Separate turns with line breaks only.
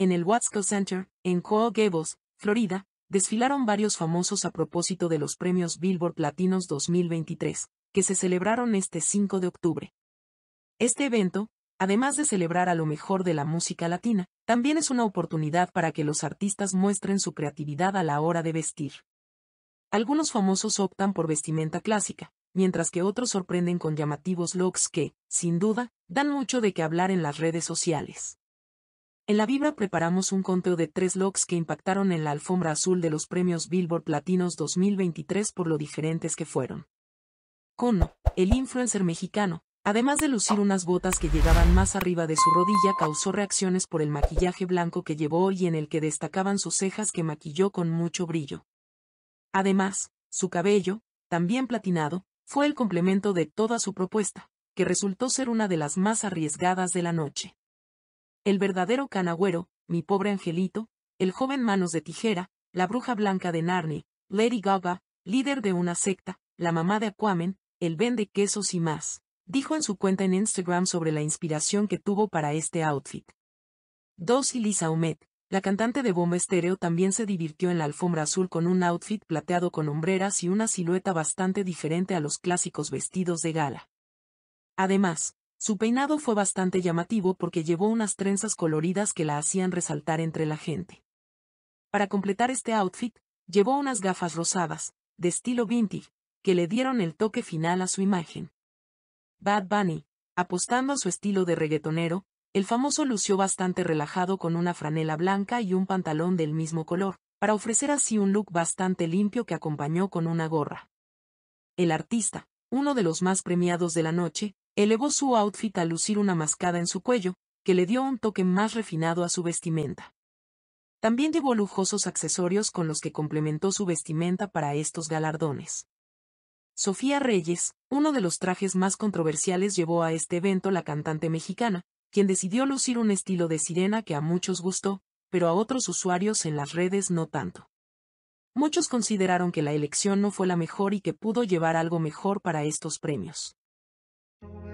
en el Watsco Center, en Coral Gables, Florida, desfilaron varios famosos a propósito de los premios Billboard Latinos 2023, que se celebraron este 5 de octubre. Este evento, además de celebrar a lo mejor de la música latina, también es una oportunidad para que los artistas muestren su creatividad a la hora de vestir. Algunos famosos optan por vestimenta clásica, mientras que otros sorprenden con llamativos looks que, sin duda, dan mucho de qué hablar en las redes sociales. En la vibra preparamos un conteo de tres looks que impactaron en la alfombra azul de los premios Billboard Platinos 2023 por lo diferentes que fueron. Cono, el influencer mexicano, además de lucir unas botas que llegaban más arriba de su rodilla, causó reacciones por el maquillaje blanco que llevó y en el que destacaban sus cejas que maquilló con mucho brillo. Además, su cabello, también platinado, fue el complemento de toda su propuesta, que resultó ser una de las más arriesgadas de la noche. El verdadero canagüero, mi pobre angelito, el joven manos de tijera, la bruja blanca de Narnia, Lady Gaga, líder de una secta, la mamá de Aquaman, el vende quesos y más. Dijo en su cuenta en Instagram sobre la inspiración que tuvo para este outfit. 2. Lisa Humet, la cantante de Bomba Estéreo también se divirtió en la alfombra azul con un outfit plateado con hombreras y una silueta bastante diferente a los clásicos vestidos de gala. Además, su peinado fue bastante llamativo porque llevó unas trenzas coloridas que la hacían resaltar entre la gente. Para completar este outfit, llevó unas gafas rosadas, de estilo vintage, que le dieron el toque final a su imagen. Bad Bunny, apostando a su estilo de reggaetonero, el famoso lució bastante relajado con una franela blanca y un pantalón del mismo color, para ofrecer así un look bastante limpio que acompañó con una gorra. El artista, uno de los más premiados de la noche, Elevó su outfit a lucir una mascada en su cuello, que le dio un toque más refinado a su vestimenta. También llevó lujosos accesorios con los que complementó su vestimenta para estos galardones. Sofía Reyes, uno de los trajes más controversiales llevó a este evento la cantante mexicana, quien decidió lucir un estilo de sirena que a muchos gustó, pero a otros usuarios en las redes no tanto. Muchos consideraron que la elección no fue la mejor y que pudo llevar algo mejor para estos premios. Thank you.